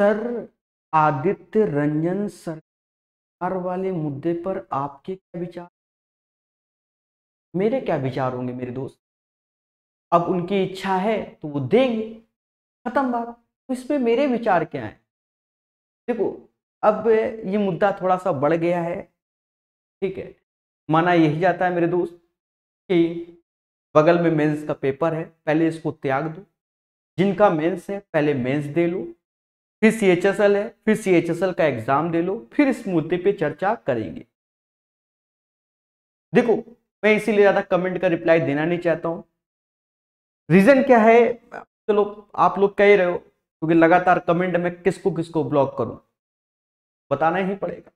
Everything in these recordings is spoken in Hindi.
सर आदित्य रंजन सरकार वाले मुद्दे पर आपके क्या विचार मेरे क्या विचार होंगे मेरे दोस्त अब उनकी इच्छा है तो वो देंगे खत्म बात तो इसमें मेरे विचार क्या हैं देखो अब ये मुद्दा थोड़ा सा बढ़ गया है ठीक है माना यही जाता है मेरे दोस्त कि बगल में मेंस का पेपर है पहले इसको त्याग दो जिनका मेंस है पहले मेंस दे लो फिर सी एच एस एल है फिर सी एच एस एल का एग्जाम दे लो फिर इस मुद्दे पे चर्चा करेंगे देखो मैं इसीलिए ज्यादा कमेंट का रिप्लाई देना नहीं चाहता हूं रीजन क्या है चलो आप लोग कह रहे हो क्योंकि लगातार कमेंट में किसको किसको ब्लॉक करूं बताना ही पड़ेगा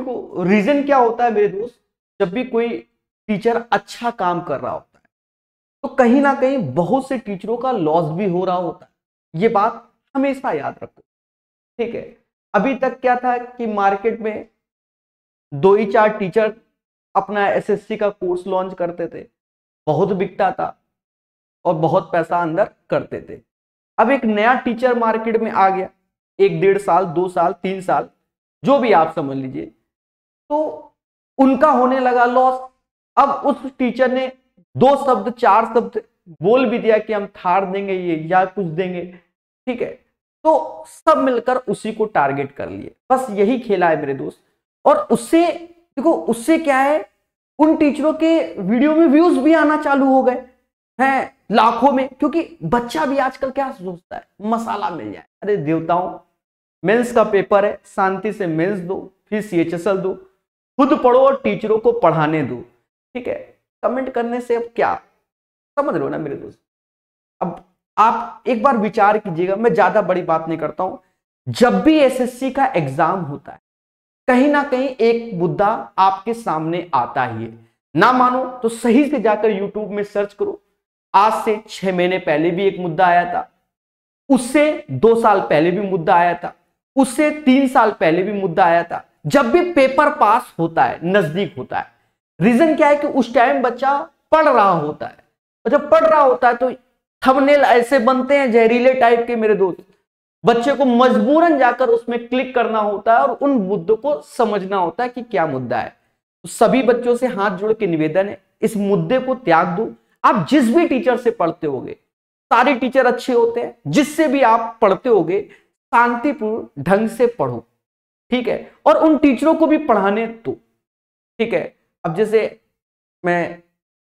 देखो रीजन क्या होता है मेरे दोस्त जब भी कोई टीचर अच्छा काम कर रहा होता है तो कहीं ना कहीं बहुत से टीचरों का लॉस भी हो रहा होता है ये बात हमेशा याद रखो ठीक है अभी तक क्या था कि मार्केट में दो ही चार टीचर अपना एसएससी का कोर्स लॉन्च करते थे बहुत बिकता था और बहुत पैसा अंदर करते थे अब एक नया टीचर मार्केट में आ गया एक डेढ़ साल दो साल तीन साल जो भी आप समझ लीजिए तो उनका होने लगा लॉस अब उस टीचर ने दो शब्द चार शब्द बोल भी दिया कि हम थार देंगे ये या कुछ देंगे ठीक है तो सब मिलकर उसी को टारगेट कर लिए बस यही खेला है मेरे दोस्त और उससे देखो उससे क्या है उन टीचरों के वीडियो में व्यूज भी आना चालू हो गए हैं लाखों में क्योंकि बच्चा भी आजकल क्या सोचता है मसाला मिल जाए अरे देवताओं मेंस का पेपर है शांति से मेंस दो फिर सी दो खुद पढ़ो और टीचरों को पढ़ाने दो ठीक है कमेंट करने से अब क्या समझ लो ना मेरे दोस्त अब आप एक बार विचार कीजिएगा मैं ज्यादा बड़ी बात नहीं करता हूं जब भी एसएससी का एग्जाम होता है कहीं ना कहीं एक मुद्दा आपके सामने आता ही है ना मानो तो सही से जाकर यूट्यूब में सर्च करो आज से छह महीने पहले भी एक मुद्दा आया था उससे दो साल पहले भी मुद्दा आया था उससे तीन साल पहले भी मुद्दा आया था जब भी पेपर पास होता है नजदीक होता है रीजन क्या है कि उस टाइम बच्चा पढ़ रहा होता है और जब पढ़ रहा होता है तो थंबनेल ऐसे बनते हैं जहरीले टाइप के मेरे दोस्त बच्चे को मजबूरन जाकर उसमें क्लिक करना होता है और उन मुद्दों को समझना होता है कि क्या मुद्दा है तो सभी बच्चों से हाथ जोड़ के निवेदन है इस मुद्दे को त्याग दो आप जिस भी टीचर से पढ़ते होगे सारे टीचर अच्छे होते हैं जिससे भी आप पढ़ते होगे शांतिपूर्ण ढंग से पढ़ो ठीक है और उन टीचरों को भी पढ़ाने दो ठीक है अब जैसे मैं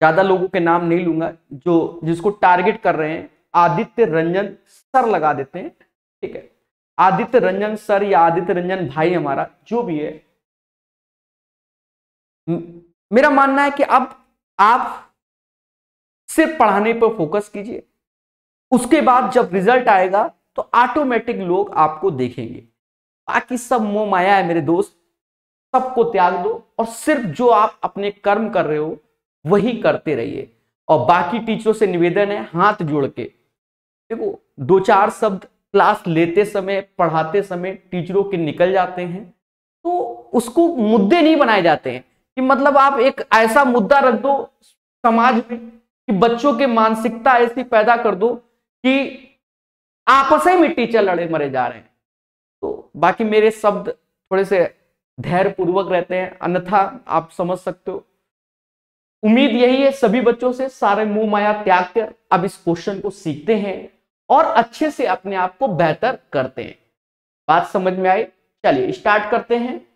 ज्यादा लोगों के नाम नहीं लूंगा जो जिसको टारगेट कर रहे हैं आदित्य रंजन सर लगा देते हैं ठीक है आदित्य रंजन सर या आदित्य रंजन भाई हमारा जो भी है मेरा मानना है कि अब आप सिर्फ पढ़ाने पर फोकस कीजिए उसके बाद जब रिजल्ट आएगा तो ऑटोमेटिक लोग आपको देखेंगे बाकी सब मोह माया है मेरे दोस्त सबको त्याग दो और सिर्फ जो आप अपने कर्म कर रहे हो वही करते रहिए और बाकी टीचरों से निवेदन है हाथ जोड़ के देखो दो चार शब्द क्लास लेते समय पढ़ाते समय टीचरों के निकल जाते हैं तो उसको मुद्दे नहीं बनाए जाते हैं कि मतलब आप एक ऐसा मुद्दा रख दो समाज में कि बच्चों के मानसिकता ऐसी पैदा कर दो कि आपस में टीचर लड़े मरे जा रहे हैं तो बाकी मेरे शब्द थोड़े से धैर्य पूर्वक रहते हैं अन्यथा आप समझ सकते हो उम्मीद यही है सभी बच्चों से सारे मुंह माया त्याग कर अब इस क्वेश्चन को सीखते हैं और अच्छे से अपने आप को बेहतर करते हैं बात समझ में आई चलिए स्टार्ट करते हैं